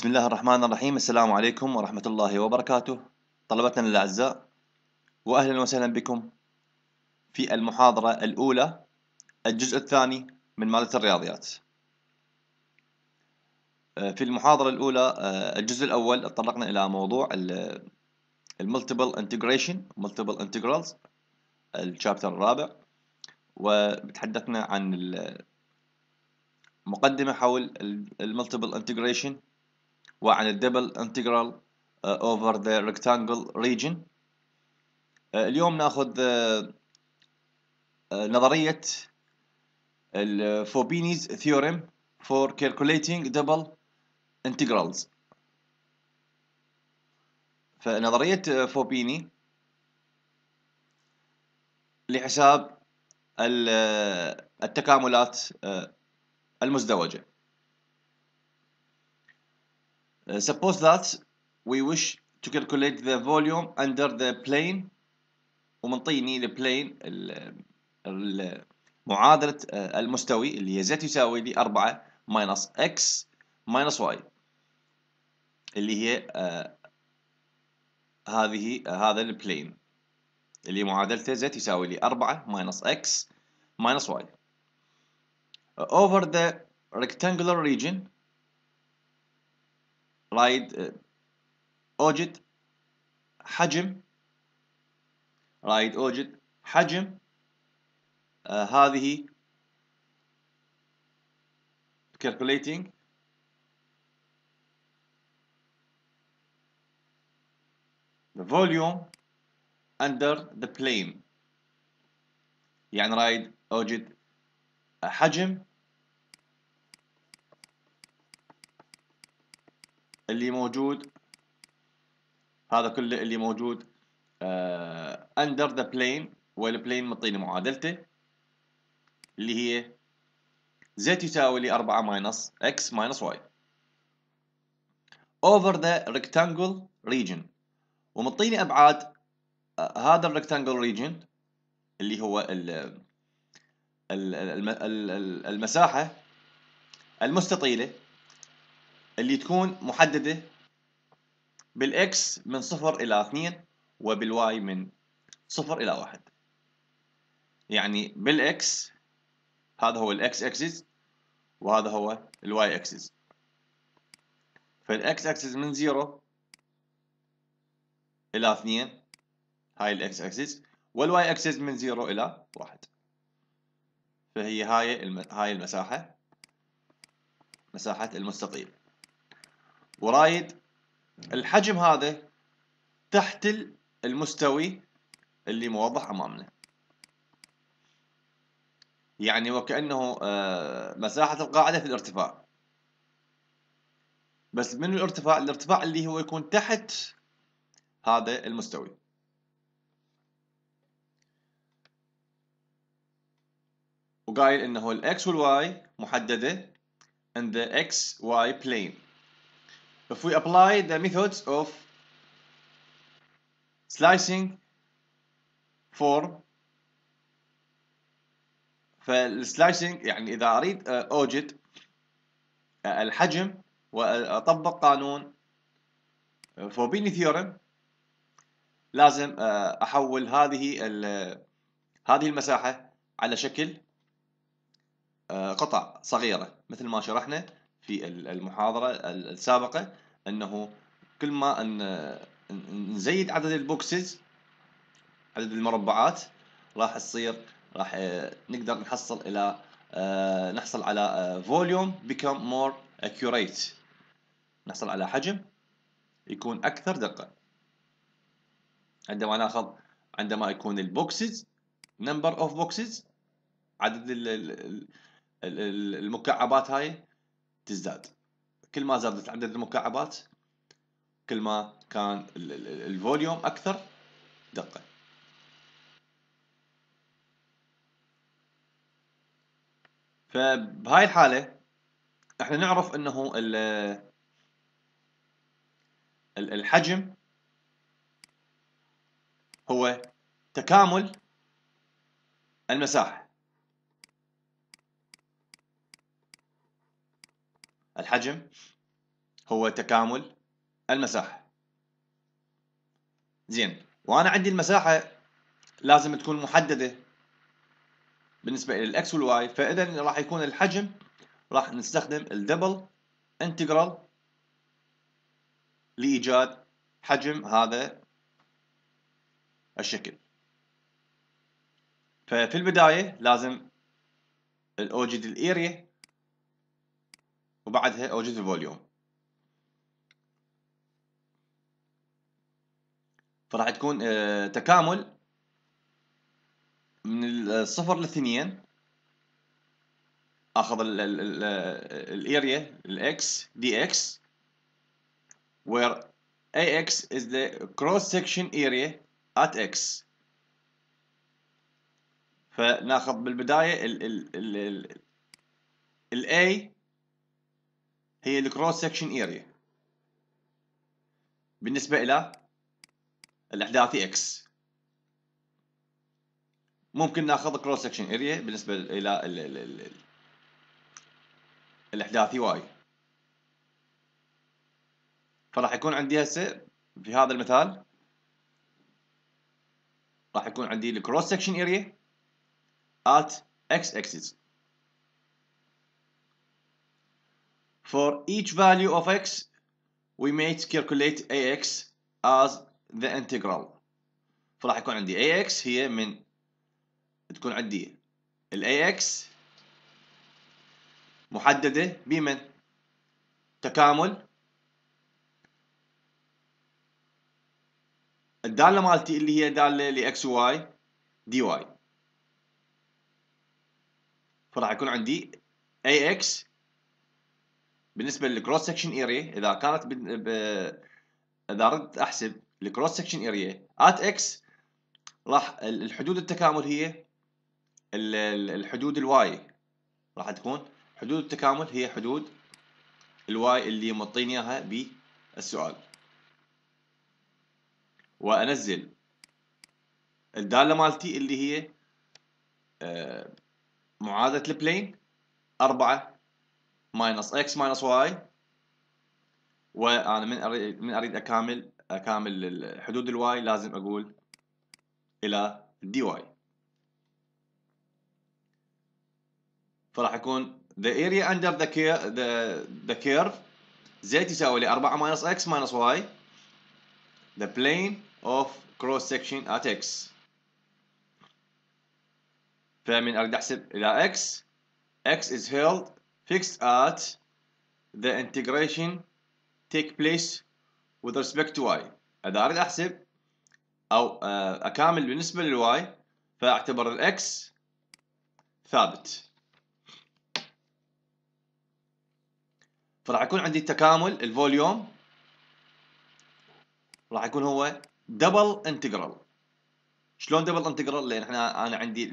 بسم الله الرحمن الرحيم السلام عليكم ورحمة الله وبركاته طلبتنا الأعزاء وأهلا وسهلا بكم في المحاضرة الأولى الجزء الثاني من مادة الرياضيات في المحاضرة الأولى الجزء الأول اتطرقنا إلى موضوع الملتيبل انتجريشن ملتيبل انتجرالز الشابتر الرابع وتحدثنا عن مقدمة حول الملتيبل انتجريشن وعن الدبل انتجرال اوفر ذا ريكتانجل ريجن اليوم ناخذ آه، آه، نظريه الفوبينيز ثيوريم for calculating double integrals فنظرية فوبيني لحساب آه، التكاملات المزدوجة suppose that we wish to calculate the volume under the plane ومنطيني plane معادلة المستوي اللي هي z يساوي لي 4 minus x minus y اللي هي هذه هذا هذا البلين اللي معادلته z يساوي لي 4 minus x minus y over the rectangular region رايد آه، اوجد حجم رايد اوجد حجم آه هذه calculating the volume under the plane يعني رايد اوجد حجم اللي موجود هذا كله اللي موجود آه، the plane وال والبلين مطيني معادلته اللي هي z يساوي لي 4 minus x minus y over the rectangle region ومطيني ابعاد آه، هذا الريكتانجل region اللي هو ال المساحة المستطيلة اللي تكون محددة بالإكس من صفر إلى اثنين وبالواي من صفر إلى واحد يعني بالإكس هذا هو الإكس أكسس وهذا هو الواي أكسس فالإكس أكسس من زيرو إلى اثنين هاي الإكس أكسس والواي أكسس من زيرو إلى واحد فهي هاي هاي المساحة مساحة المستطيل ورايد الحجم هذا تحت المستوي اللي موضح امامنا يعني وكانه آه، مساحه القاعده في الارتفاع بس من الارتفاع الارتفاع اللي هو يكون تحت هذا المستوي وقايل انه الاكس والواي محدده in the xy plane if we apply the methods of slicing for فالسلايسنج يعني إذا أريد آه، أوجد آه، الحجم وأطبق قانون فوبيني آه، ثيورم لازم أحول هذه هذه المساحة على شكل قطع صغيرة مثل ما شرحنا في المحاضرة السابقة أنه كل ما أن نزيد عدد البوكسز عدد المربعات راح تصير راح آه، نقدر نحصل إلى آه، نحصل على فوليوم آه، become more accurate نحصل على حجم يكون أكثر دقة عندما ناخذ عندما يكون البوكسز نمبر اوف بوكسز عدد المكعبات هاي تزداد كل ما زادت عدد المكعبات كل ما كان الفوليوم اكثر دقه فبهاي الحاله احنا نعرف انه الحجم هو تكامل المساحه الحجم هو تكامل المساحة زين وأنا عندي المساحة لازم تكون محددة بالنسبة إلى الإكس والواي فإذا راح يكون الحجم راح نستخدم الدبل انتجرال لإيجاد حجم هذا الشكل ففي البداية لازم الأوجد الإيريا وبعدها أوجد الفوليوم فراح تكون آه، تكامل من الصفر آه، للثنين اخذ الاريا الاكس دي اكس where ax is the cross section area at x فناخذ بالبدايه ال ال ال ال A هي الكروس سكشن اريا بالنسبة إلى الأحداثي إكس ممكن ناخذ كروس سكشن اريا بالنسبة إلى الـ الـ الأحداثي واي فراح يكون عندي هسه في هذا المثال راح يكون عندي الكروس سكشن اريا at x axis For each value of x, we may calculate ax as the integral. فراح يكون عندي ax هي من تكون عندي ال ax محددة بمن؟ تكامل الدالة مالتي اللي هي دالة لx و y dy فراح يكون عندي AX بالنسبه للكروس سكشن اريا اذا كانت ب... ب... اذا ردت احسب الكروس سكشن اريا ات اكس راح الحدود التكامل هي الحدود الواي راح تكون حدود التكامل هي حدود الواي اللي معطيني اياها بالسؤال وانزل الداله مالتي اللي هي آه، معادله البلين 4 ماينس اكس ماينس واي وانا من اريد من اريد اكامل اكامل حدود الواي لازم اقول الى دي واي فراح يكون the area under the curve the, the curve z يساوي لي 4 ماينس اكس ماينس واي the plane of cross section at x فمن اريد احسب الى x x is held fixed at the integration take place with respect to y اذا اريد احسب او آه، اكامل بالنسبه للواي فاعتبر الاكس ثابت فراح يكون عندي التكامل الفوليوم راح يكون هو دبل انتجرال شلون دبل انتجرال لان احنا انا عندي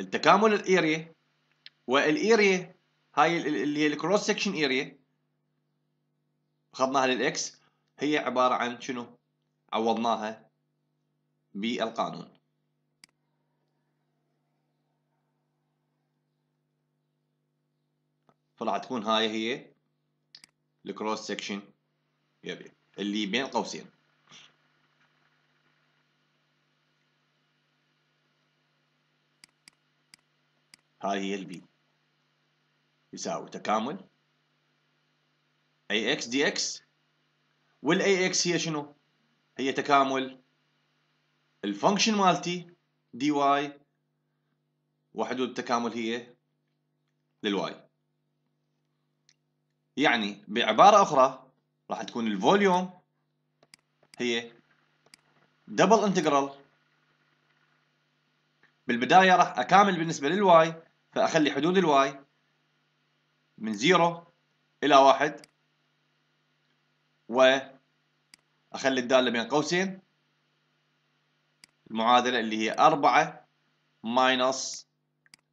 التكامل الاريا والاريا هاي اللي هي الكروس سكشن اريا اخذناها للاكس هي عباره عن شنو؟ عوضناها بالقانون فراح تكون هاي هي الكروس سكشن اللي بين قوسين هاي هي البي يساوي تكامل اي اكس دي اكس والاي اكس هي شنو؟ هي تكامل الفانكشن مالتي دي واي وحدود التكامل هي للواي يعني بعبارة أخرى راح تكون الفوليوم هي دبل انتجرال بالبداية راح أكامل بالنسبة للواي فأخلي حدود الواي من 0 إلى 1 وأخلي الدالة بين قوسين المعادلة اللي هي 4 ماينص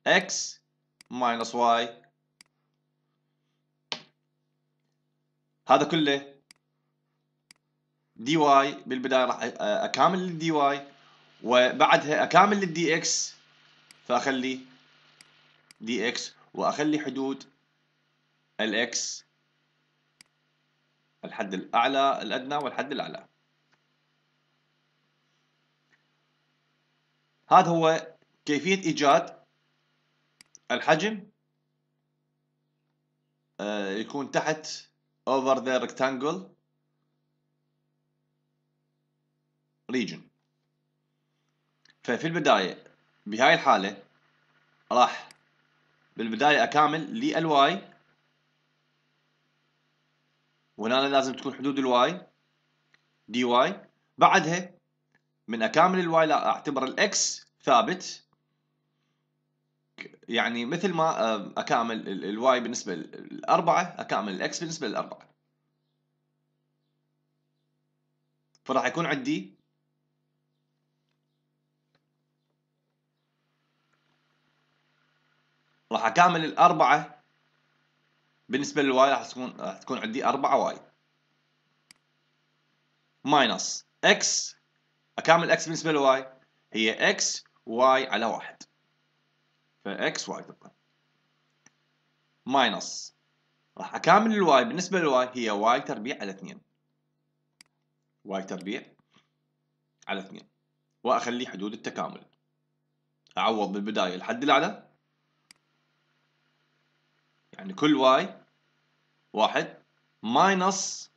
x ماينص y هذا كله دي واي بالبداية راح أكامل الدي واي وبعدها أكامل الدي اكس فأخلي دي اكس وأخلي حدود الاكس الحد الأعلى الأدنى والحد الأعلى هذا هو كيفية إيجاد الحجم آه، يكون تحت over the rectangle region ففي البداية بهاي الحالة راح بالبداية أكامل للواي وهنا لازم تكون حدود الواي دي واي بعدها من اكامل الواي لا اعتبر الاكس ثابت يعني مثل ما آه، اكامل الواي بالنسبه للاربعه اكامل الاكس بالنسبه للاربعه فراح يكون عندي راح اكامل الاربعه بالنسبة للواي راح تكون راح تكون عندي 4 واي ماينص اكس اكامل اكس بالنسبة للواي هي اكس واي على واحد فاكس واي تبقى ماينص راح اكامل الواي بالنسبة للواي هي واي تربيع على 2 واي تربيع على 2 واخلي حدود التكامل اعوض بالبداية الحد الاعلى يعني كل واي واحد ماينص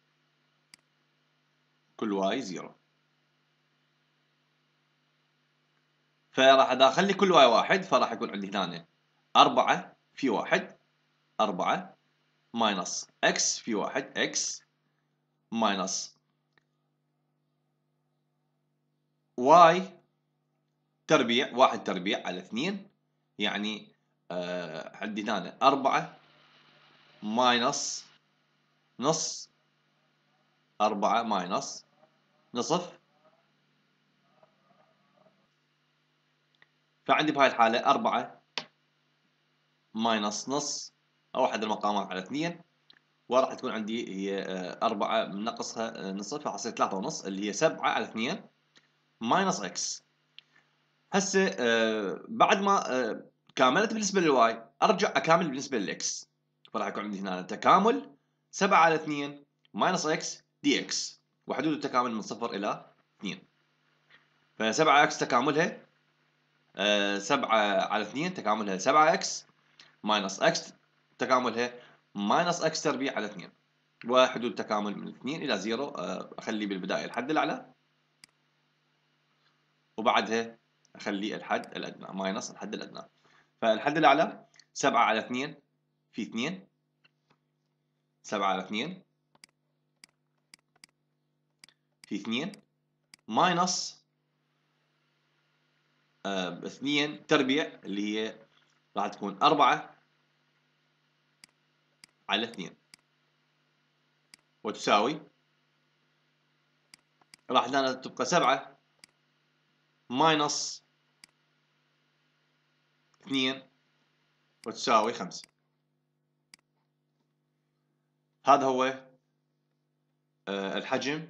كل واي زيرو فراح ادخل لي كل واي واحد فراح يكون عندي هنا أربعة في واحد أربعة ماينص اكس في واحد اكس ماينص واي تربيع واحد تربيع على اثنين يعني آه، عندي هنا أربعة ماينص نص أربعة ماينص نصف فعندي بهاي الحالة أربعة ماينص نص أو أحد المقامات على اثنين وراح تكون عندي هي آه، أربعة ناقصها آه، نصف فحصير ثلاثة ونص اللي هي سبعة على اثنين ماينص إكس هسه آه، بعد ما كاملت بالنسبة للواي أرجع أكامل بالنسبة للإكس فراح يكون عندي هنا تكامل 7 على 2 ماينس اكس دي اكس وحدود التكامل من 0 الى 2 ف 7 اكس تكاملها 7 آه، على 2 تكاملها 7 اكس ماينس اكس تكاملها ماينس اكس تربيع على 2 وحدود التكامل من 2 الى 0 آه، اخلي بالبدايه الحد الاعلى وبعدها اخلي الحد الادنى ماينس الحد الادنى فالحد الاعلى 7 على 2 في 2 سبعة على 2 في اثنين ماينص 2 آه، اثنين تربيع اللي هي راح تكون أربعة على اثنين وتساوي راح تبقى سبعة ماينص اثنين وتساوي خمسة هذا هو آه، الحجم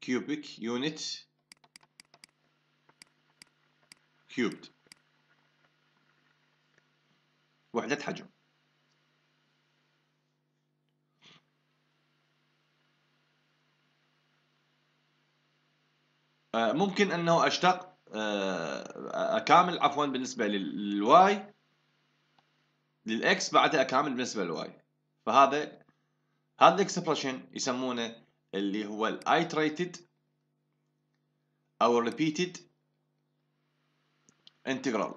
كيوبيك يونت كيوبد وحدة حجم آه، ممكن انه اشتق آه، اكامل عفوا بالنسبه للواي للاكس بعدها كامل بالنسبه للواي فهذا هذا الاكسبرشن يسمونه اللي هو الايتريتد او repeated integral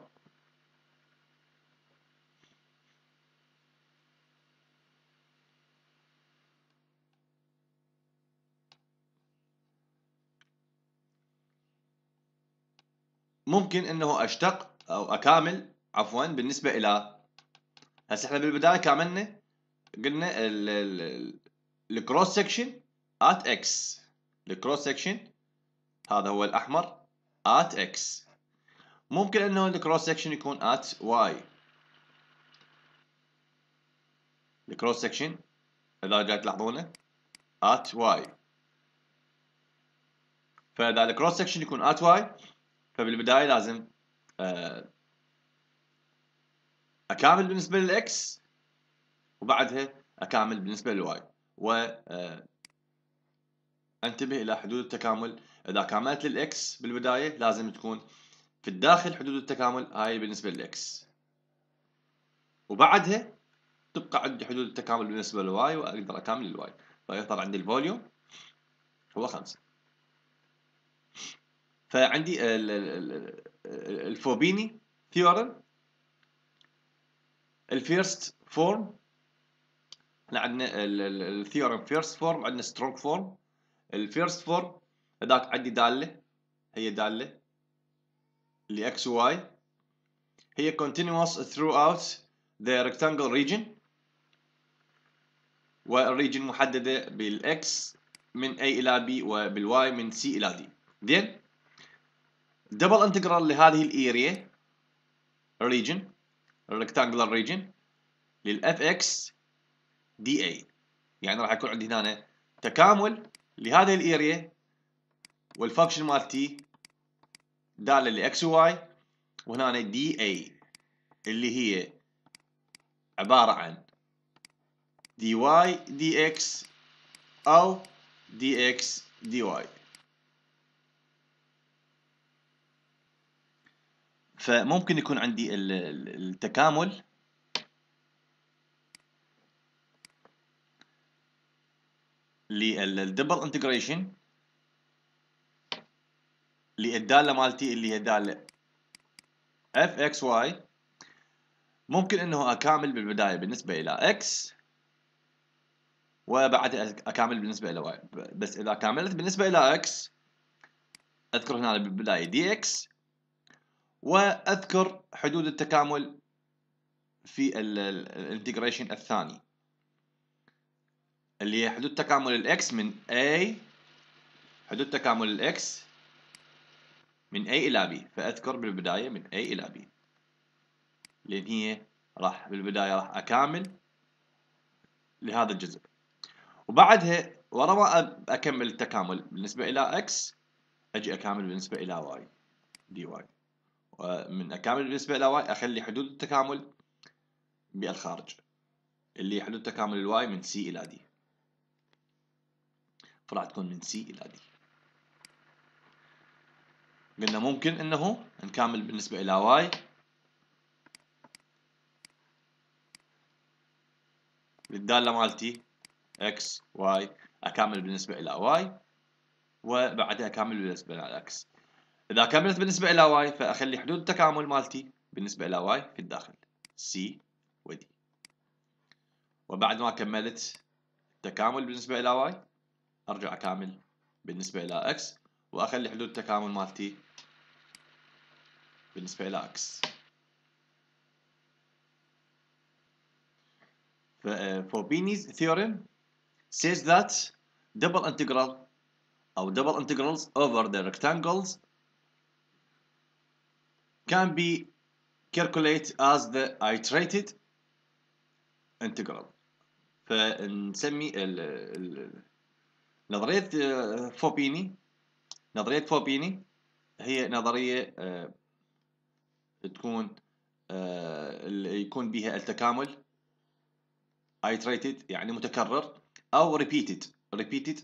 ممكن انه اشتق او اكامل عفوا بالنسبه الى هسه احنا بالبدايه كاملنا قلنا الكروس سكشن ات اكس الكروس سكشن هذا هو الاحمر ات اكس ممكن انه الكروس سكشن يكون ات واي الكروس سكشن اذا قاعد تلاحظونه ات واي فاذا الكروس سكشن يكون ات واي فبالبدايه لازم آه اكامل بالنسبه للاكس وبعدها اكامل بالنسبه للواي و آه، انتبه الى حدود التكامل اذا كاملت للاكس بالبدايه لازم تكون في الداخل حدود التكامل هاي بالنسبه للاكس وبعدها تبقى عندي حدود التكامل بالنسبه للواي واقدر اكامل الواي فيظهر عندي الفوليوم هو 5 فعندي الفوبيني ثيورم الفيرست فورم احنا عندنا الثيورم فيرست فورم عندنا سترونج فورم الفيرست فورم هذاك عندي داله هي داله اللي اكس واي هي continuous throughout the rectangle region والريجن محددة بالإكس من اي إلى بي وبالواي من سي إلى دي زين دبل انتجرال لهذه الاريا ريجن الريكتانجلر ريجن للاف اكس دي اي يعني راح يكون عندي هنا تكامل لهذه الاريا والفانكشن مال تي داله لاكس واي وهنا دي اي اللي هي عباره عن دي واي دي اكس او دي اكس دي واي فممكن يكون عندي التكامل للدبل انتجريشن للداله مالتي اللي هي داله اف اكس واي ممكن انه اكامل بالبدايه بالنسبه الى اكس وبعدها اكامل بالنسبه الى واي بس اذا كاملت بالنسبه الى اكس اذكر هنا بالبدايه دي اكس واذكر حدود التكامل في الانتجريشن الثاني اللي هي حدود تكامل الاكس من A حدود تكامل الاكس من A إلى B فأذكر بالبداية من A إلى B لأن هي راح بالبداية راح أكامل لهذا الجزء وبعدها ورا ما أكمل التكامل بالنسبة إلى X أجي أكامل بالنسبة إلى Y dy من أكامل بالنسبة لواي أخلي حدود التكامل بالخارج اللي حدود تكامل الواي من سي إلى دي فراح تكون من سي إلى دي قلنا ممكن أنه نكامل بالنسبة إلى واي للدالة مالتي اكس واي أكامل بالنسبة إلى واي وبعدها أكامل بالنسبة إلى اكس إذا كملت بالنسبة إلى واي فأخلي حدود التكامل مالتي بالنسبة إلى واي في الداخل سي ودي وبعد ما كملت التكامل بالنسبة إلى واي أرجع أكامل بالنسبة إلى اكس وأخلي حدود التكامل مالتي بالنسبة إلى اكس Fobini's theorem says that double integral or double integrals over the rectangles can be calculated as the iterated integral فنسمي نظرية آه، فوبيني نظرية فوبيني هي نظرية آه، تكون آه، يكون بها التكامل iterated يعني متكرر أو repeated repeated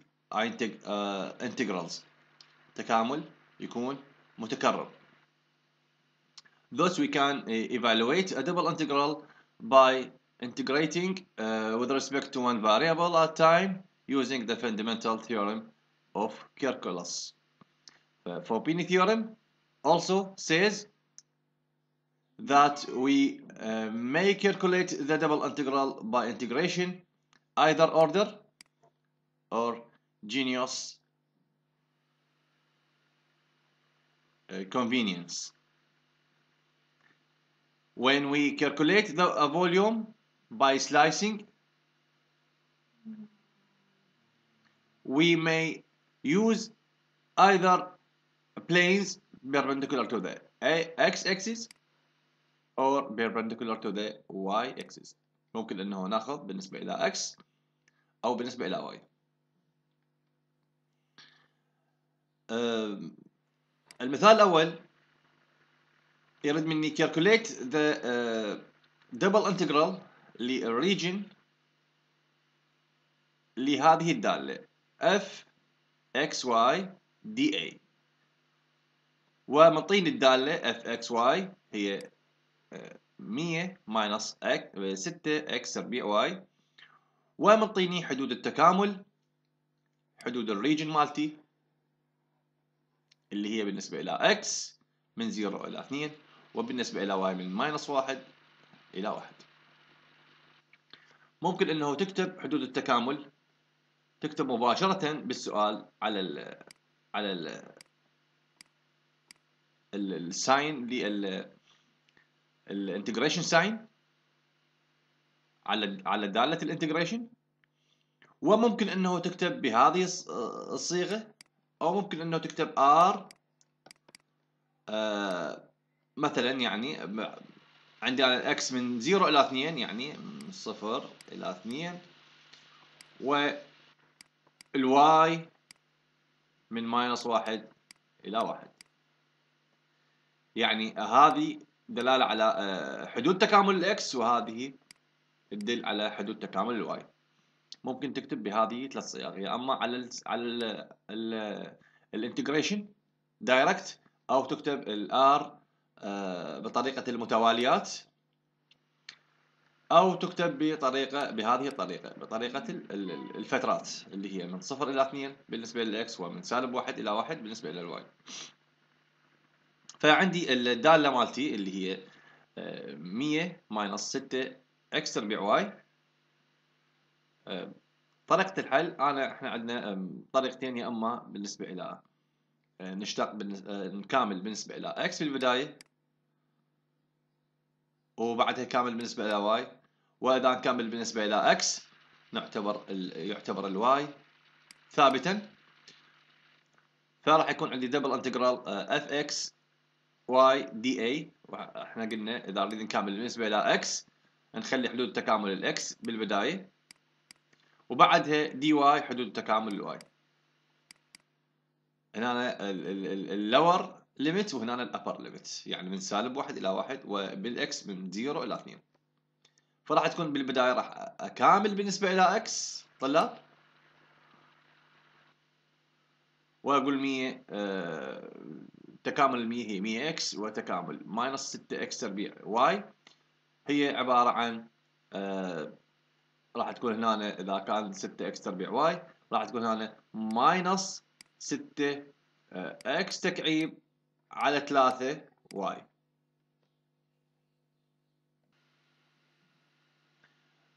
integrals تكامل يكون متكرر Thus we can uh, evaluate a double integral by integrating uh, with respect to one variable at time using the fundamental theorem of calculus. The uh, Foppini theorem also says that we uh, may calculate the double integral by integration either order or genius uh, convenience. when we calculate the uh, volume by slicing we may use either planes perpendicular to the x-axis or perpendicular to the y-axis ممكن انه ناخذ بالنسبة الى x او بالنسبة الى y المثال الاول يريد مني calculate the uh, double integral للريجن لهذه الدالة f x y dA ومطين الدالة f x y هي 100 uh, 6 x uh, تربيع y ومطيني حدود التكامل حدود الريجن مالتي اللي هي بالنسبة إلى x من 0 إلى 2 وبالنسبة إلى واي من ماينس واحد إلى واحد ممكن أنه تكتب حدود التكامل تكتب مباشرة بالسؤال على الـ على الـ الـ الساين لل الانتجريشن ساين على على دالة الانتجريشن وممكن انه تكتب بهذه الصيغة او ممكن انه تكتب r آه مثلا يعني عندي انا الاكس من 0 الى 2 يعني من 0 الى 2 و الواي من ماينص 1 الى 1 يعني هذه دلاله على آه، حدود تكامل الاكس وهذه تدل على حدود تكامل الواي ممكن تكتب بهذه ثلاث صيغ يا اما على الـ على الانتجريشن دايركت او تكتب الار آه، بطريقة المتواليات أو تكتب بطريقة بهذه الطريقة بطريقة الفترات اللي هي من صفر إلى اثنين بالنسبة للإكس ومن سالب واحد إلى واحد بالنسبة للواي فعندي الدالة مالتي اللي هي 100 ماينص 6 إكس تربيع واي آه، طريقة الحل أنا إحنا عندنا طريقتين يا إما بالنسبة إلى آه، نشتق آه، كامل بالنسبة إلى x في البداية وبعدها كامل بالنسبة إلى y وإذا كامل بالنسبة إلى x نعتبر الـ يعتبر Y ثابتا فراح يكون عندي دبل انتجرال اف اكس واي دي اي احنا قلنا اذا نريد نكامل بالنسبه الى اكس نخلي حدود تكامل الاكس بالبدايه وبعدها دي واي حدود تكامل الواي هنا اللور ليميت وهنا الابر ليميت يعني من سالب واحد الى واحد وبالاكس من 0 الى 2 فراح تكون بالبدايه راح اكامل بالنسبه الى اكس طلاب واقول 100 آه، تكامل 100 هي 100 اكس وتكامل ماينس 6 اكس تربيع واي هي عباره عن آه، راح تكون هنا اذا كان 6 اكس تربيع واي راح تكون هنا ماينس 6 اكس آه، تكعيب على 3 واي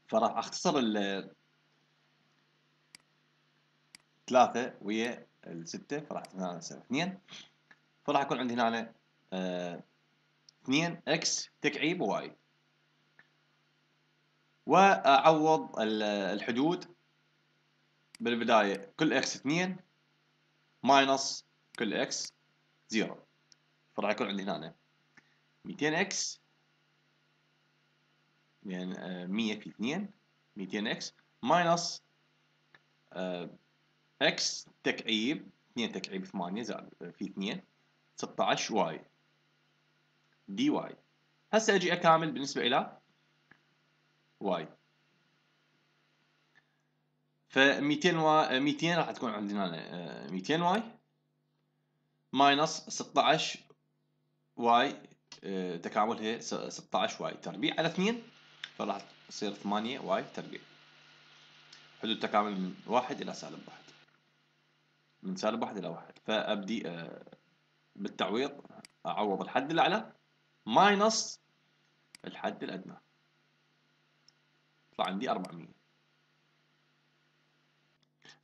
فراح اختصر ال 3 ويا ال 6 فراح هنا 2 فراح يكون عندي هنا 2 اكس آه، تكعيب واي واعوض الحدود بالبدايه كل اكس 2 ماينص كل اكس زيرو فراح يكون عندي هنا 200 اكس يعني 100 آه، في 2 200 اكس ماينص آه، اكس تكعيب 2 تكعيب 8 زائد آه، في 2 16 واي دي واي هسه اجي اكامل بالنسبه الى واي ف 200 واي 200 راح تكون عندنا 200 آه، واي ماينص 16 واي آه، تكاملها 16 واي تربيع على 2 فراح تصير 8 واي تربيع حدود تكامل من 1 إلى سالب 1 من سالب 1 إلى 1 فأبدي آه، بالتعويض أعوض الحد الأعلى ماينص الحد الأدنى يطلع عندي 400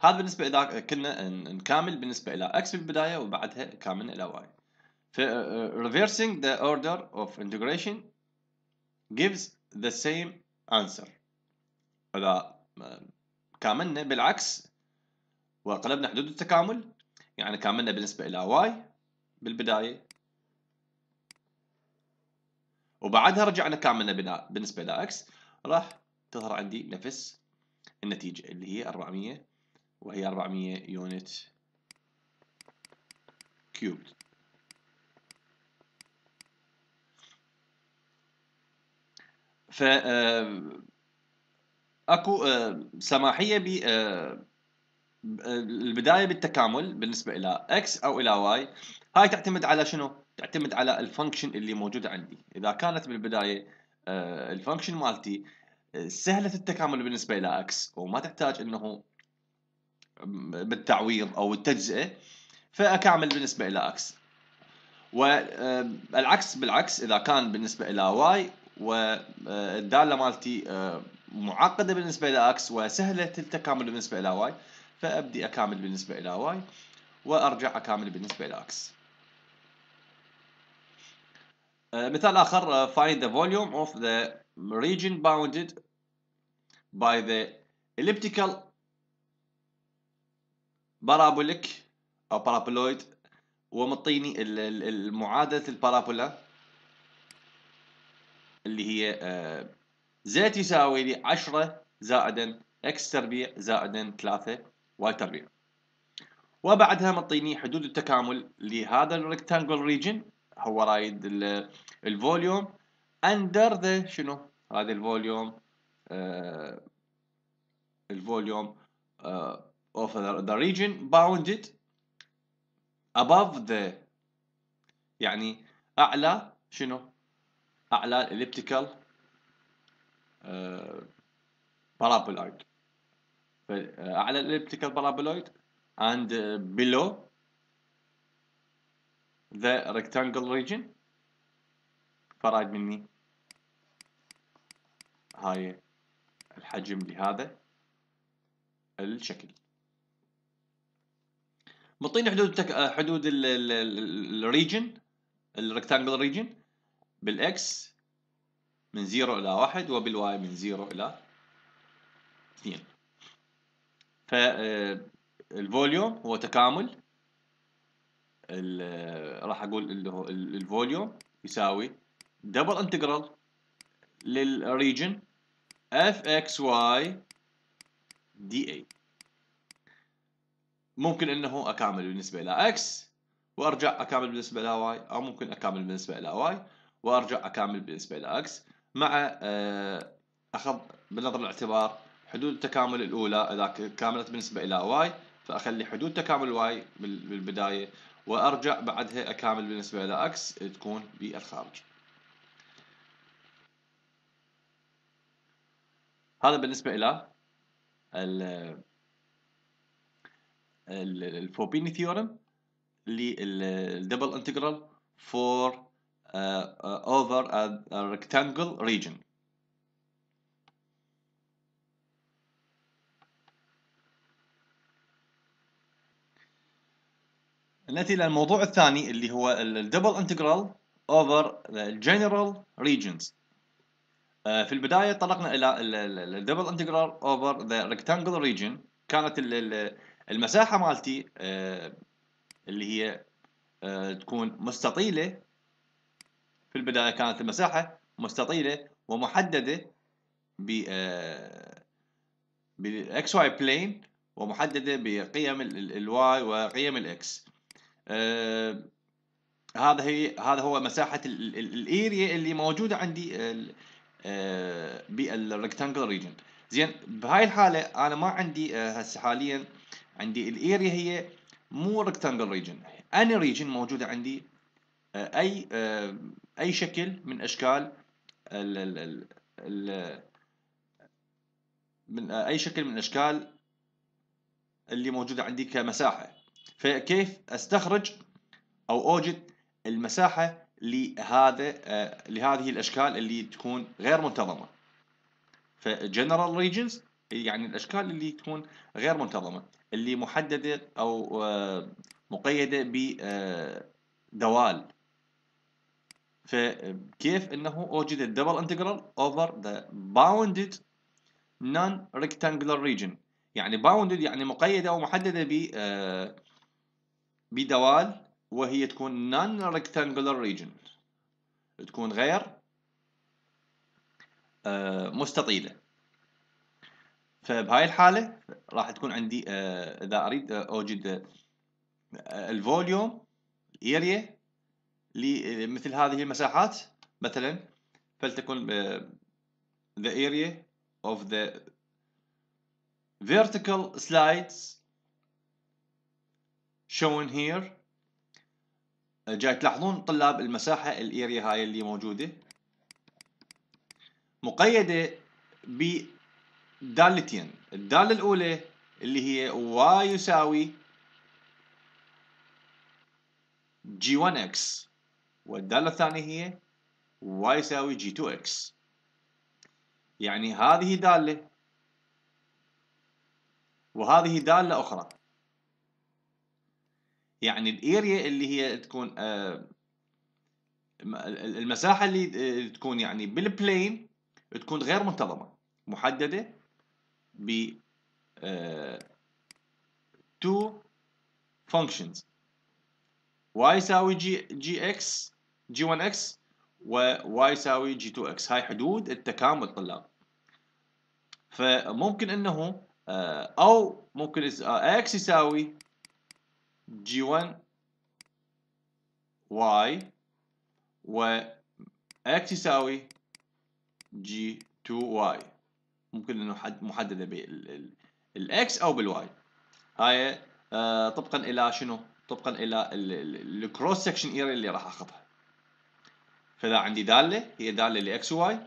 هذا بالنسبه اذا كنا نكامل بالنسبه الى اكس بالبدايه وبعدها كامل الى واي في آه، آه، reversing the order of integration gives the same answer اذا آه، كاملنا بالعكس وقلبنا حدود التكامل يعني كاملنا بالنسبه الى واي بالبدايه وبعدها رجعنا كاملنا بالنسبه الى اكس راح تظهر عندي نفس النتيجه اللي هي 400 وهي 400 يونت كيوب ف آه، اكو آه، سماحيه آه، ب البدايه بالتكامل بالنسبه الى اكس او الى واي هاي تعتمد على شنو؟ تعتمد على الفانكشن اللي موجوده عندي اذا كانت بالبدايه الفانكشن مالتي سهله التكامل بالنسبه الى اكس وما تحتاج انه بالتعويض او التجزئه فاكعمل بالنسبه الى اكس والعكس آه، بالعكس اذا كان بالنسبه الى واي والداله آه، مالتي آه، معقده بالنسبه الى اكس وسهله التكامل بالنسبه الى واي فابدي اكامل بالنسبه الى واي وارجع اكامل بالنسبه الى اكس مثال اخر find the volume of the region bounded by the elliptical بارابوليك او بارابولويد ومطيني المعادلة البارابولا اللي هي آه، زيت يساوي لي 10 زائدا اكس تربيع زائدا 3 واي تربيع وبعدها مطيني حدود التكامل لهذا الريكتانجل ريجن هو رايد الفوليوم اندر ذا شنو هذا الفوليوم آه، الفوليوم آه، of the region bounded above the يعني أعلى شنو؟ أعلى elliptical paraboloid أعلى elliptical paraboloid and below the rectangle region فرايد مني هاي الحجم لهذا الشكل مطين حدود التك... آه، حدود الريجن الريكتانجل ريجن بالاكس من 0 الى 1 وبالواي من 0 الى 2 فالفوليوم آه، هو تكامل آه، راح اقول اللي هو الفوليوم يساوي دبل انتجرال للريجن اف اكس واي دي اي ممكن انه اكامل بالنسبه الى اكس وارجع اكامل بالنسبه الى واي او ممكن اكامل بالنسبه الى واي وارجع اكامل بالنسبه الى اكس مع آه، اخذ بنظر الاعتبار حدود التكامل الاولى اذا كاملت بالنسبه الى واي فاخلي حدود تكامل واي بالبدايه وارجع بعدها اكامل بالنسبه الى اكس تكون بالخارج هذا بالنسبه الى الفوبيني ثيورم للدبل انتجرال فور اوفر ريكتانجل ريجن ناتي الى الموضوع الثاني اللي هو الدبل انتجرال اوفر الجنرال ريجنز في البدايه طرقنا الى الدبل انتجرال اوفر ذا ريكتانجل ريجن كانت المساحه مالتي آه، اللي هي آه، تكون مستطيله في البدايه كانت المساحه مستطيله ومحدده ب بالاكس واي بلين ومحدده بقيم الواي وقيم الاكس آه، هذا هي هذا هو مساحه الاريا اللي موجوده عندي بالريكتانجل ريجن زين بهاي الحاله انا ما عندي هسه حاليا عندي الاريا هي مو ريكتانجل ريجن اني ريجن موجوده عندي آه، اي آه، اي شكل من اشكال ال ال ال من آه، اي شكل من اشكال اللي موجوده عندي كمساحه فكيف استخرج او اوجد المساحه لهذا لهذه الاشكال اللي تكون غير منتظمه فجنرال ريجنز يعني الأشكال اللي تكون غير منتظمة اللي محددة أو آه، مقيدة بدوال آه، فكيف أنه أوجد الدبل انتجرال أوفر ذا باوندد نون ريكتانجلر ريجن يعني باوندد يعني مقيدة أو محددة ب آه، بدوال وهي تكون نون ريكتانجلر ريجن تكون غير مستطيلة فبهاي الحالة راح تكون عندي آه، إذا أريد آه، أوجد آه، الفوليوم الاريا لمثل هذه المساحات مثلا فلتكن the area of the vertical slides shown here جاي تلاحظون طلاب المساحة الاريا هاي اللي موجودة مقيدة ب دالتين الدالة الأولى اللي هي y يساوي g1x والدالة الثانية هي y يساوي g2x يعني هذه دالة وهذه دالة أخرى يعني الاريا اللي هي تكون آه، المساحة اللي آه، تكون يعني بالبلين تكون غير منتظمة محددة ب تو uh, functions y يساوي جي جي اكس جي 1 اكس وواي يساوي جي 2 اكس هاي حدود التكامل طلاب فممكن انه آه، او ممكن اكس آه، يساوي جي 1 واي و اكس يساوي جي 2 واي ممكن انه محدده بالاكس او بالواي هاي آه، طبقا الى شنو طبقا الى الكروس سكشن ايريا اللي راح اخذها فاذا عندي داله هي داله لاكس واي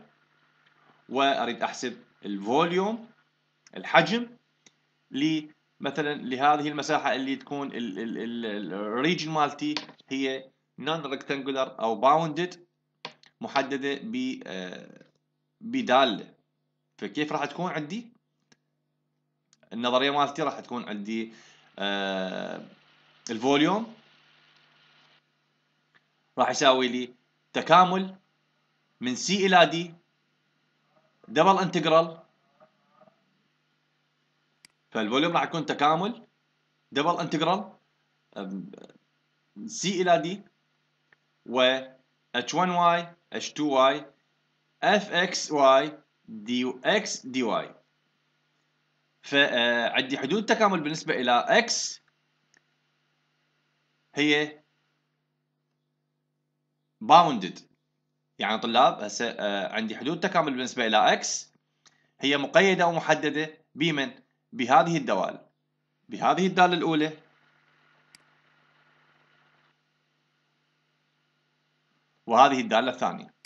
واريد احسب الفوليوم الحجم مثلا لهذه المساحه اللي تكون الريجن مالتي هي نون ريكتانجولار او باوندد محدده ب آه، بداله فكيف راح تكون عندي النظريه مالتي راح تكون عندي آه الفوليوم راح يساوي لي تكامل من سي الى دي دبل انتجرال فالفوليوم راح يكون تكامل دبل انتجرال سي الى دي و h1y h2y fxy دي اكس دي واي فعندي آه، حدود تكامل بالنسبة إلى اكس هي باوندد يعني طلاب هسه آه، عندي حدود تكامل بالنسبة إلى اكس هي مقيدة ومحددة بمن؟ بهذه الدوال بهذه الدالة الأولى وهذه الدالة الثانية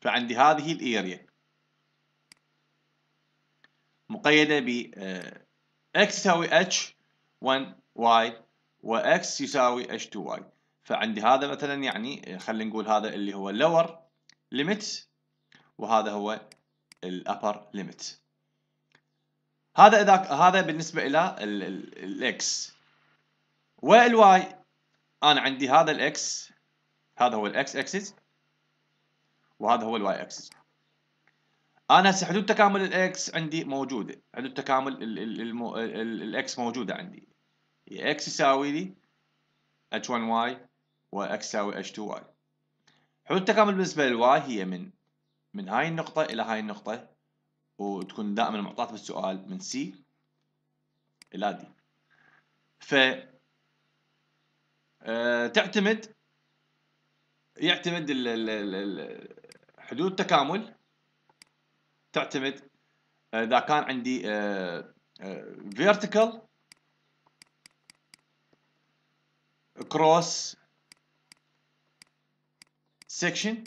فعندي هذه الاريا مقيده ب آه، x يساوي h1y x يساوي h2y فعندي هذا مثلا يعني آه، خلينا نقول هذا اللي هو lower limit وهذا هو الابر limit هذا إذا هذا بالنسبه الى الاكس والواي انا عندي هذا الاكس هذا هو الاكس اكسس وهذا هو الواي اكسس انا هسه حدود تكامل الاكس عندي موجوده حدود تكامل الاكس موجوده عندي اكس يساوي لي h1y واكس يساوي h2y حدود التكامل بالنسبه للواي هي من من هاي النقطه الى هاي النقطه وتكون دائما معطاه بالسؤال من سي الى دي ف آه، تعتمد يعتمد ال ال ال حدود التكامل تعتمد آه، اذا كان عندي فيرتيكال كروس سكشن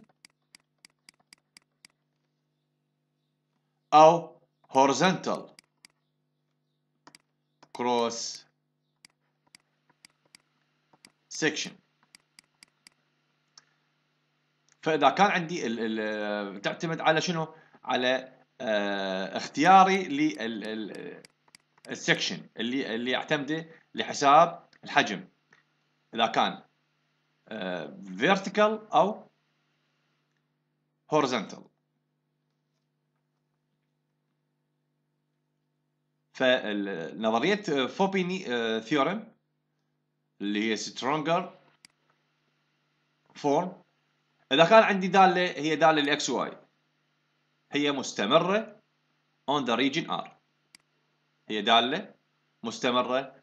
او horizontal كروس سكشن فاذا كان عندي ال ال تعتمد على شنو؟ على آه، اختياري للسكشن اللي اللي اعتمده لحساب الحجم اذا كان فيرتيكال آه، او هورزنتال فنظريه فوبيني ثيورم آه، اللي هي سترونجر فورم إذا كان عندي دالة هي دالة الاكس واي هي مستمرة on the region R هي دالة مستمرة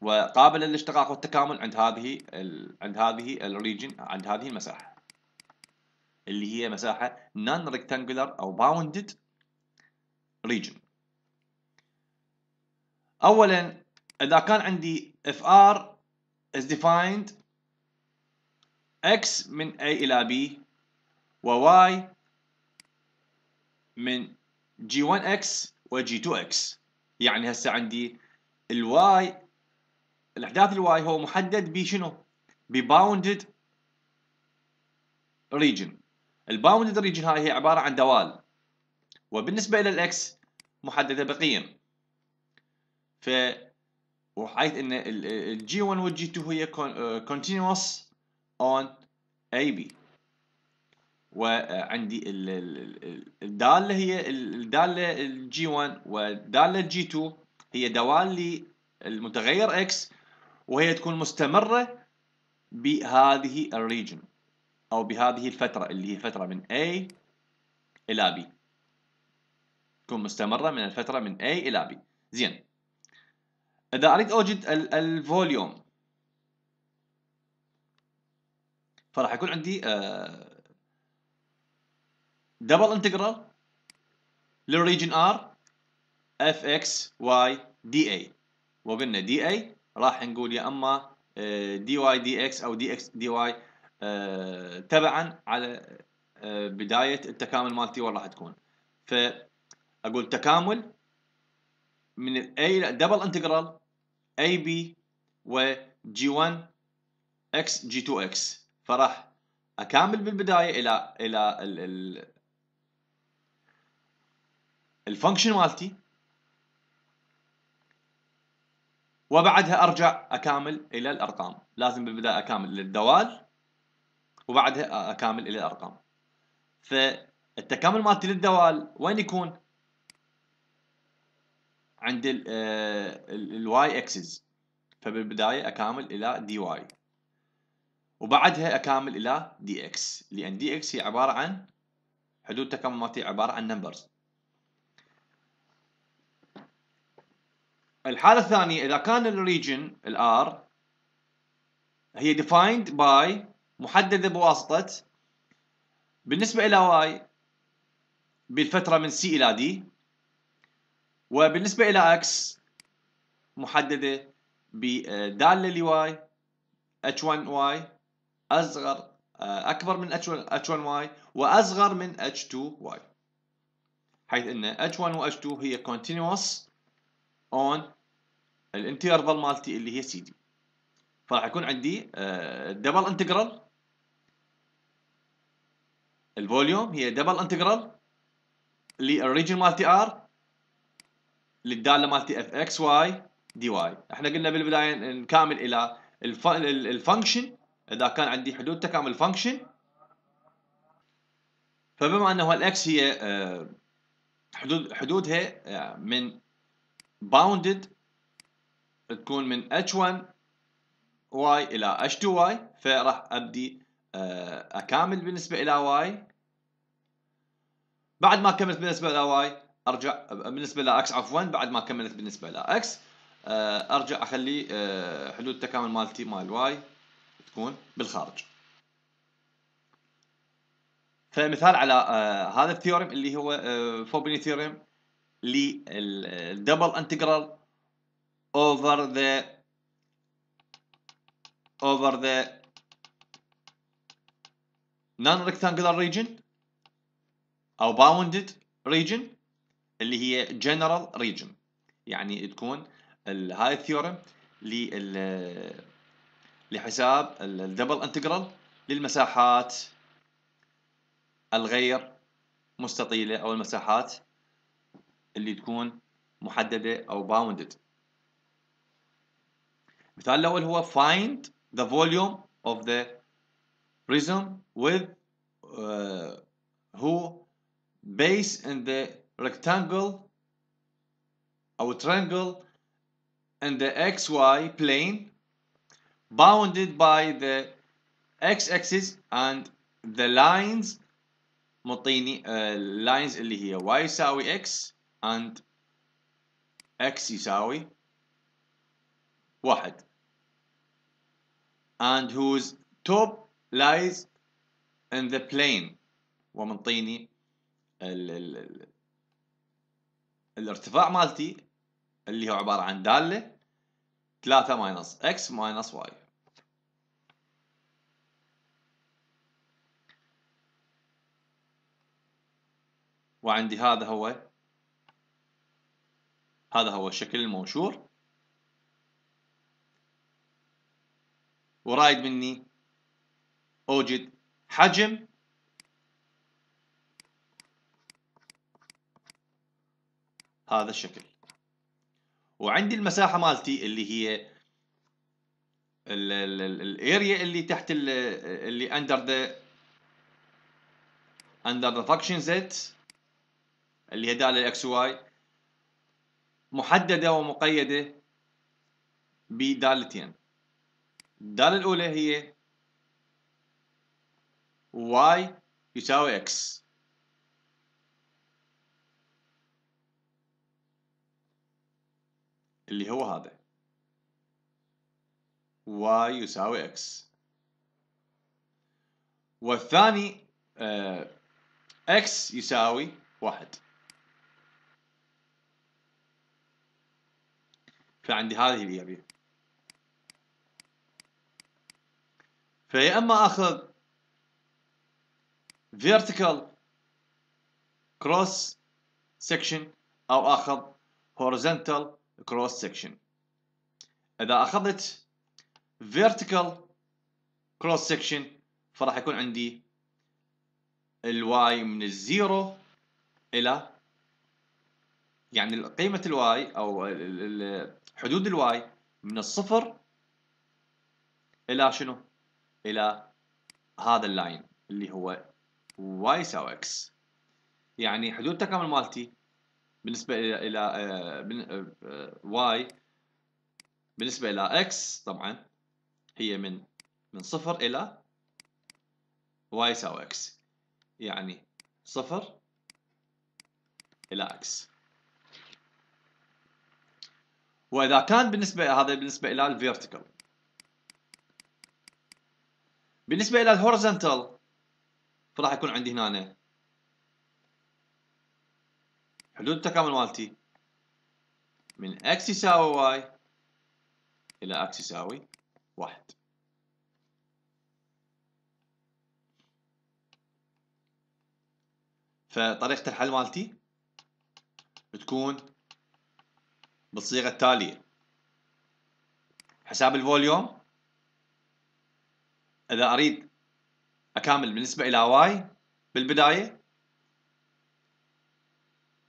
وقابلة للاشتقاق والتكامل عند هذه الـ عند هذه الريجن عند هذه المساحة اللي هي مساحة non rectangular أو bounded region أولا إذا كان عندي if R is defined x من A إلى B و y من G1x و G2x يعني هسه عندي الواي الأحداث الواي هو محدد بشنو؟ بباوندد ريجن الباوندد ريجن هاي هي عبارة عن دوال وبالنسبة إلى الإكس محددة بقيم ف وحيث ان الجي 1 والجي 2 هي آه، continuous on اي بي وعندي الداله هي الداله الجي 1 والداله الجي 2 هي دوال للمتغير اكس وهي تكون مستمره بهذه الريجن او بهذه الفتره اللي هي فتره من A الى B تكون مستمره من الفتره من A الى B زين اذا اريد اوجد الفوليوم فراح يكون عندي دبل انتجرال للريجن ار اف اكس واي دي اي وقلنا دي اي راح نقول يا اما دي واي دي اكس او دي اكس دي واي تبعا على آه، بدايه التكامل مالتي وين راح تكون فاقول تكامل من اي دبل انتجرال اي بي و جي 1 اكس جي 2 اكس فراح اكمل بالبدايه الى الى ال ال الفانكشن مالتي وبعدها ارجع اكمل الى الارقام لازم بالبدايه اكمل للدوال وبعدها اكمل الى الارقام فالتكامل مالتي للدوال وين يكون عند الواي اكسس آه، فبالبدايه اكمل الى دي واي وبعدها اكامل الى دي اكس لان دي اكس هي عباره عن حدود تكمماتي عباره عن نمبرز الحاله الثانيه اذا كان الريجن الار هي defined by محدده بواسطه بالنسبه الى واي بالفتره من سي الى دي وبالنسبه الى اكس محدده بداله لواي h1y اصغر آه، اكبر من H1 H1Y واصغر من H2Y حيث ان H1 و H2 هي continuous on الانترفال مالتي اللي هي سي دي فراح يكون عندي دبل انتجرال الفوليوم هي دبل انتجرال للريجن مالتي ار للداله مالتي اف اكس واي دي واي احنا قلنا بالبدايه نكامل الى الفانكشن اذا كان عندي حدود تكامل فانكشن فبما انه الاكس هي آه، حدود حدودها آه، من باوندد تكون من h1 y الى h2 y فراح ابدي آه، اكامل بالنسبه الى y بعد ما كملت بالنسبه الى y ارجع بالنسبه الى x عفوا بعد ما كملت بالنسبه الى x ارجع اخلي حدود التكامل مالتي مال y تكون بالخارج فمثال على آه، هذا الثيوريم اللي هو فوبني ثيوريم للدبل انتجرال اوفر ذا over the non-rectangular region أو bounded region اللي هي general region يعني تكون هاي الثيوريم لل آه، لحساب الدبل انتجرال للمساحات الغير مستطيلة أو المساحات اللي تكون محددة أو bounded المثال الأول هو find the volume of the prism with uh, who base in the rectangle أو triangle in the xy plane bounded by the x-axis and the lines مطيني uh, lines اللي هي y يساوي x and x يساوي واحد and whose top lies in the plane ومنطيني ال ال ال الارتفاع مالتي اللي هو عبارة عن دالة 3 ماينس x ماينس y وعندي هذا هو هذا هو الشكل المنشور ورايد مني اوجد حجم هذا الشكل وعندي المساحه مالتي اللي هي الاريا اللي تحت اللي اندر ذا اندر ذا فاكشن زد اللي هي داله الاكس واي محدده ومقيده بدالتين الداله الاولى هي y يساوي x اللي هو هذا y يساوي x والثاني آه x يساوي واحد فعندي هذه اللي الإيجابية فيا إما أخذ vertical cross section أو أخذ horizontal cross section اذا اخذت vertical cross section فراح يكون عندي الواي من الزيرو الى يعني قيمة الواي او حدود الواي من الصفر الى شنو؟ الى هذا اللاين اللي هو y يساوي x يعني حدود التكامل مالتي بالنسبة إلى إلى آه، آه، آه، واي بالنسبة إلى إكس طبعا هي من من صفر إلى واي يساوي إكس يعني صفر إلى إكس وإذا كان بالنسبة هذا بالنسبة إلى الفيرتيكال بالنسبة إلى horizontal فراح يكون عندي هنا حدود التكامل مالتي من x يساوي y الى x يساوي 1 فطريقة الحل مالتي بتكون بالصيغة التالية حساب الفوليوم إذا أريد أكامل بالنسبة إلى y بالبداية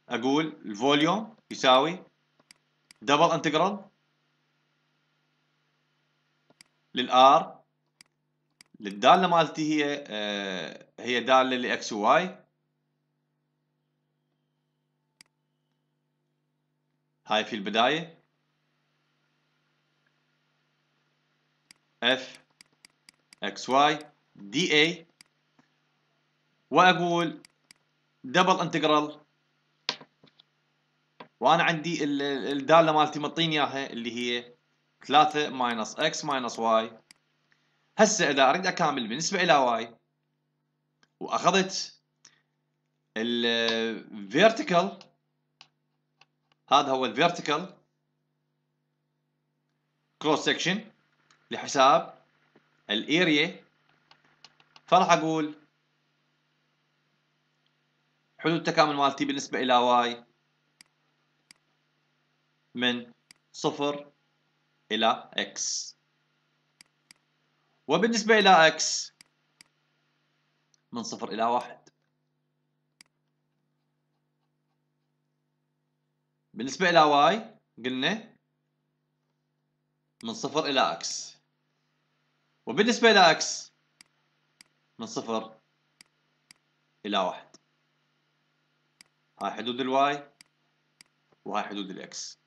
اقول الفوليوم يساوي دبل انتجرال للار للداله مالتي هي آه هي داله لاكس واي هاي في البدايه اف اكس واي دي اي واقول دبل انتجرال وانا عندي الداله مالتي مطين اياها اللي هي 3 ماينص اكس ماينص واي هسه اذا اريد اكامل بالنسبه الى واي واخذت vertical هذا هو vertical cross section لحساب area فراح اقول حدود التكامل مالتي بالنسبه الى واي من صفر إلى x وبالنسبة إلى x من صفر إلى واحد بالنسبة إلى y قلنا من صفر إلى x وبالنسبة إلى x من صفر إلى واحد هاي حدود الواي وهاي حدود الإكس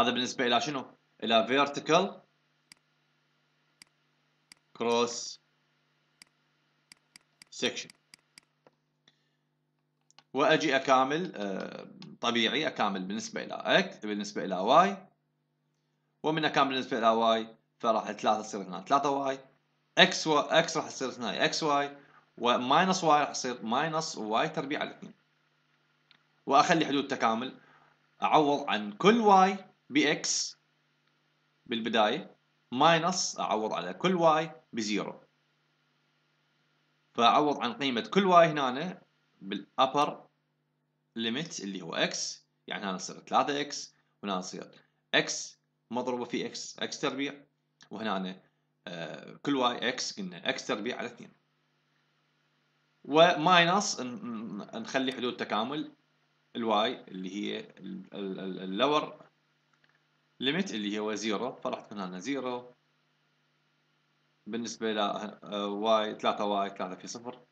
هذا بالنسبه الى شنو؟ الى فيرتيكال كروس سكشن واجي اكامل آه، طبيعي اكامل بالنسبه الى اكس بالنسبه الى واي ومن اكامل بالنسبه الى واي فراح 3 تصير هنا 3 واي اكس و... اكس راح تصير هنا اكس واي وماينس واي راح يصير ماينس واي تربيع على 2 واخلي حدود تكامل اعوض عن كل واي بإكس بالبداية ماينص أعوض على كل واي بزيرو فأعوض عن قيمة كل واي هنا بالأبر ليميت اللي هو إكس يعني هنا يصير 3 إكس وهنا يصير إكس مضروبة في إكس إكس تربيع وهنا آه كل واي إكس قلنا إكس تربيع على 2 وماينص نخلي حدود تكامل الواي اللي هي اللور ليميت اللي هو زيرو طلعت من هنا زيرو بالنسبة ل واي آه، ثلاثة واي ثلاثة في صفر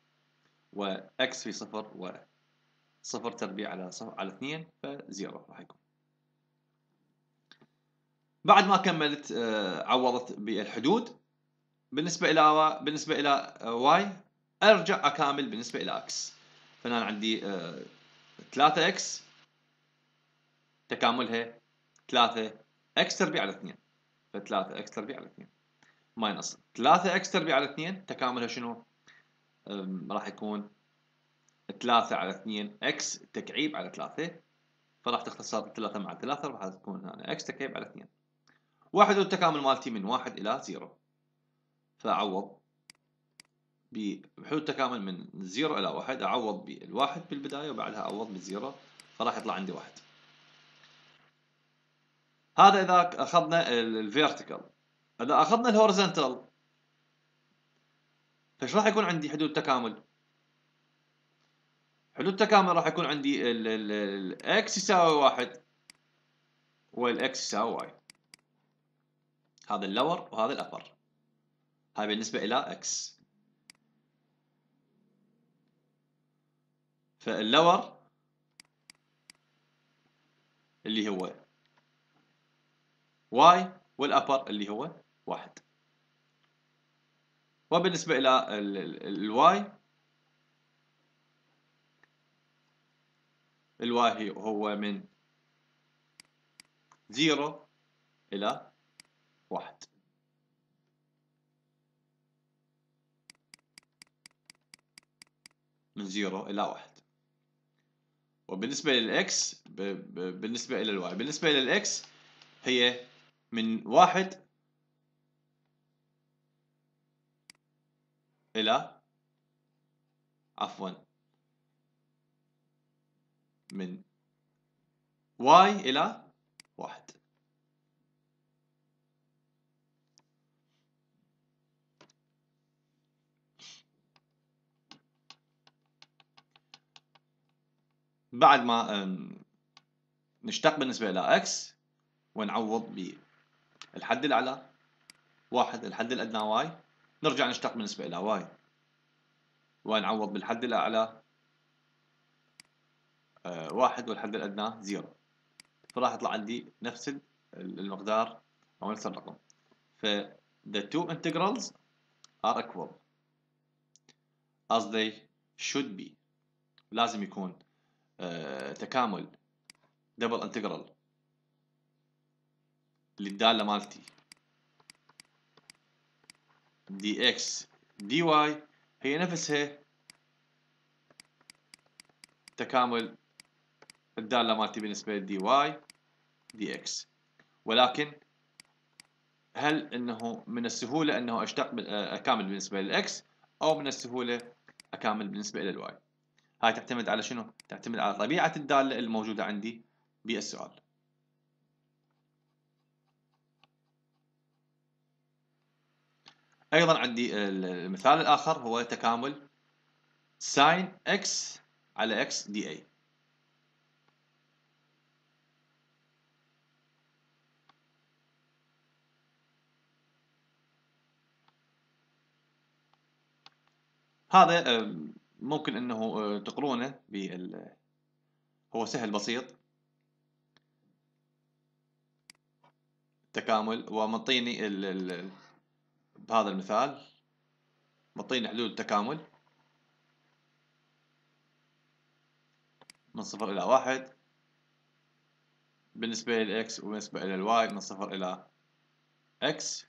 و اكس في صفر و صفر تربيع على صفر على اثنين فزيرو راح يكون بعد ما كملت آه، عوضت بالحدود بالنسبة إلى بالنسبة إلى واي آه، أرجع أكامل بالنسبة إلى إكس فأنا عندي ثلاثة إكس تكاملها ثلاثة اكس تربيع على 2 ف3 اكس تربيع على 2 ماينص 3 اكس تربيع على 2 تكاملها شنو؟ راح يكون 3 على 2 اكس تكعيب على 3 فراح تختصر 3 مع 3 راح تكون هنا اكس تكعيب على 2 واحد التكامل مالتي من 1 الى 0 فاعوض بحدود التكامل من 0 الى 1 اعوض بالواحد بالبدايه وبعدها اعوض بالزيرو فراح يطلع عندي واحد هذا اذا اخذنا الفيرتيكال اذا اخذنا الهوريزونتال فايش راح يكون عندي حدود تكامل حدود تكامل راح يكون عندي الاكس يساوي واحد والاكس يساوي واي هذا اللور وهذا الابر هاي بالنسبه الى اكس فاللور اللي هو واي والابر اللي هو واحد وبالنسبة إلى الواي الواي هو من زيرو إلى واحد من زيرو إلى واحد وبالنسبة للإكس بالنسبة إلى الواي بالنسبة للإكس هي من واحد إلى عفوا من واي إلى واحد بعد ما نشتق بالنسبة إلى x ونعوض ب الحد الأعلى واحد الحد الأدنى واي نرجع نشتق بالنسبة إلى واي ونعوض بالحد الأعلى آه، واحد والحد الأدنى زيرو فراح يطلع عندي نفس المقدار أو نفس الرقم ف the two integrals are equal as they should be لازم يكون آه، تكامل double integral للداله مالتي دي اكس دي واي هي نفسها تكامل الداله مالتي بالنسبه للدي واي دي اكس ولكن هل انه من السهوله انه اشتق اكامل بالنسبه للاكس او من السهوله اكامل بالنسبه للواي هاي تعتمد على شنو تعتمد على طبيعه الداله الموجوده عندي بالسؤال ايضا عندي المثال الاخر هو تكامل ساين اكس على اكس دي اي هذا آه، ممكن انه آه، تقرونه بال هو سهل بسيط تكامل ومنطيني ال بهذا المثال معطينا حلول التكامل من صفر إلى واحد بالنسبة للإكس وبالنسبة إلى الواي من صفر إلى إكس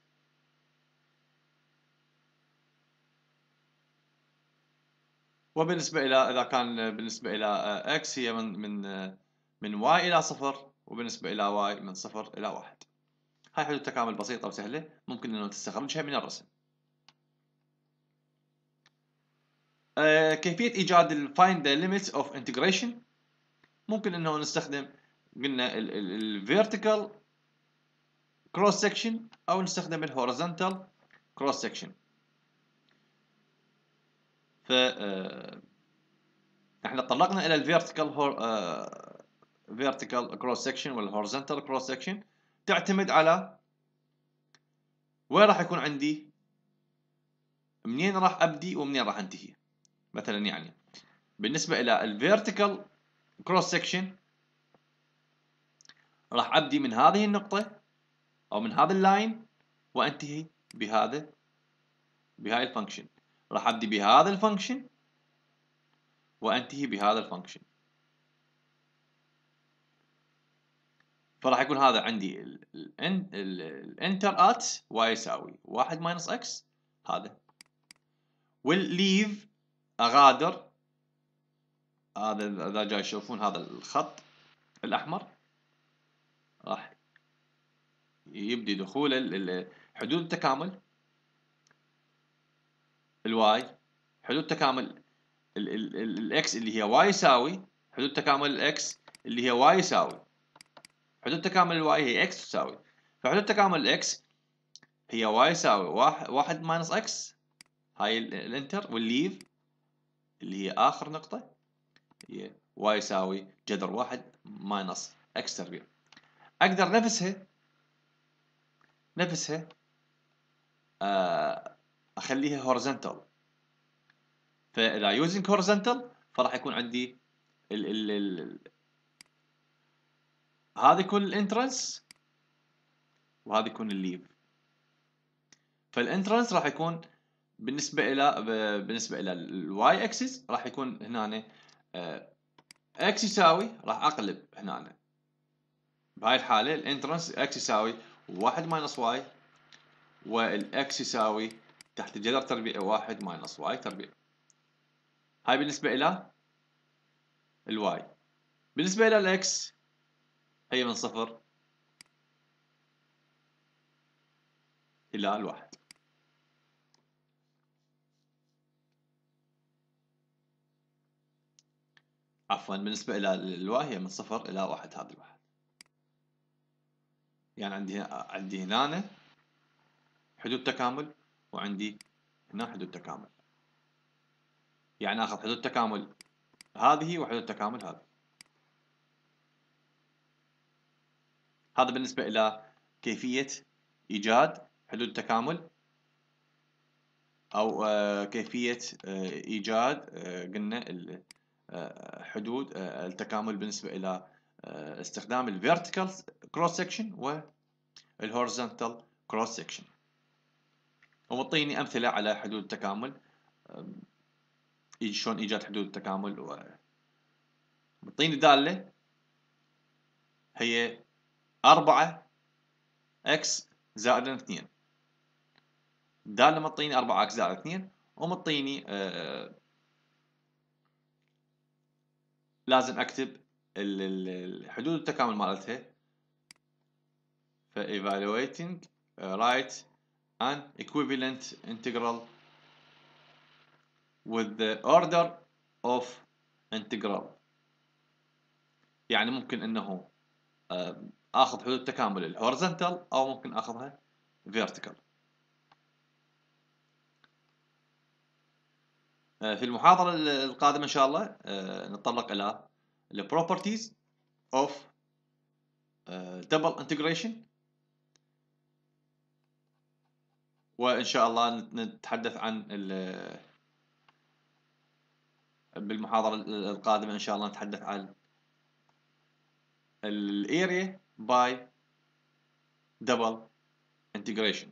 وبالنسبة إلى إذا كان بالنسبة إلى إكس هي من من من واي إلى صفر وبالنسبة إلى واي من صفر إلى واحد هاي حدود تكامل بسيطة وسهلة ممكن انه تستخرجها من الرسم آه كيفية ايجاد الـ find the limits of integration ممكن انه نستخدم قلنا الـ, الـ vertical cross section او نستخدم الـ horizontal cross section ف آه، احنا تطرقنا الى الفيرتيكال آه، vertical cross section والـ horizontal cross section. تعتمد على وين راح يكون عندي منين راح ابدي ومنين راح انتهي مثلا يعني بالنسبه الى الفيرتيكال كروس سكشن راح ابدي من هذه النقطه او من هذا اللاين وانتهي بهذا بهاي الفانكشن راح ابدي بهذا الفانكشن وانتهي بهذا الفانكشن فراح يكون هذا عندي الانتر ات واي يساوي 1 ماينس اكس هذا والليف اغادر هذا اذا جاي يشوفون هذا الخط الاحمر راح يبدي دخول حدود التكامل الواي حدود تكامل الاكس اللي هي واي يساوي حدود تكامل الاكس اللي هي واي يساوي حدود تكامل الواي هي اكس تساوي فحدود تكامل الاكس هي واي يساوي واحد, واحد ماينس اكس هاي الانتر والليف اللي هي اخر نقطة هي واي يساوي جذر واحد ماينس اكس تربيع اقدر نفسها نفسها آه، اخليها horizontal فاذا يوزنج horizontal فراح يكون عندي ال ال ال هذا يكون الانترنس وهذا يكون الليف فالانترنس راح يكون بالنسبه الى بالنسبه الى الواي اكسس راح يكون هنا آه، اكس يساوي راح اقلب هنا بهاي الحاله الانترنس اكس يساوي 1 ماينص واي والاكس يساوي تحت جذر تربيع 1 ماينص واي تربيع هاي بالنسبه الى الواي بالنسبه الى الاكس هي من صفر إلى الواحد عفوا بالنسبة إلى الواي هي من صفر إلى واحد هذا الواحد يعني عندي عندي هنا حدود تكامل وعندي هنا حدود تكامل يعني آخذ حدود تكامل هذه وحدود تكامل هذه هذا بالنسبة إلى كيفية إيجاد حدود التكامل أو آه، كيفية آه، إيجاد آه، قلنا حدود التكامل بالنسبة إلى استخدام الـ vertical cross section وال horizontal cross section ومعطيني أمثلة على حدود التكامل شلون إيجاد حدود التكامل و دالة هي 4 x زائد 2 دال مطيني 4 x زائد 2 ومطيني آه، آه، لازم اكتب حدود التكامل مالتها فايفالويتنج رايت ان ايكويفالنت انتجرال وذ اوردر اوف انتجرال يعني ممكن انه آه، اخذ حدود تكامل الهورزنتال او ممكن اخذها فيرتيكال آه، في المحاضرة القادمة إن شاء الله آه، نتطرق إلى the properties of آه، double integration وإن شاء الله نتحدث عن بالمحاضرة القادمة إن شاء الله نتحدث عن الاريا by double integration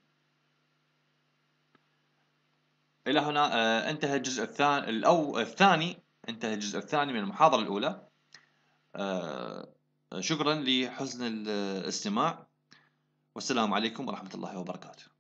الى هنا آه، انتهى الجزء الثاني الأو الثاني انتهى الجزء الثاني من المحاضرة الأولى آه، شكرا لحسن الاستماع والسلام عليكم ورحمة الله وبركاته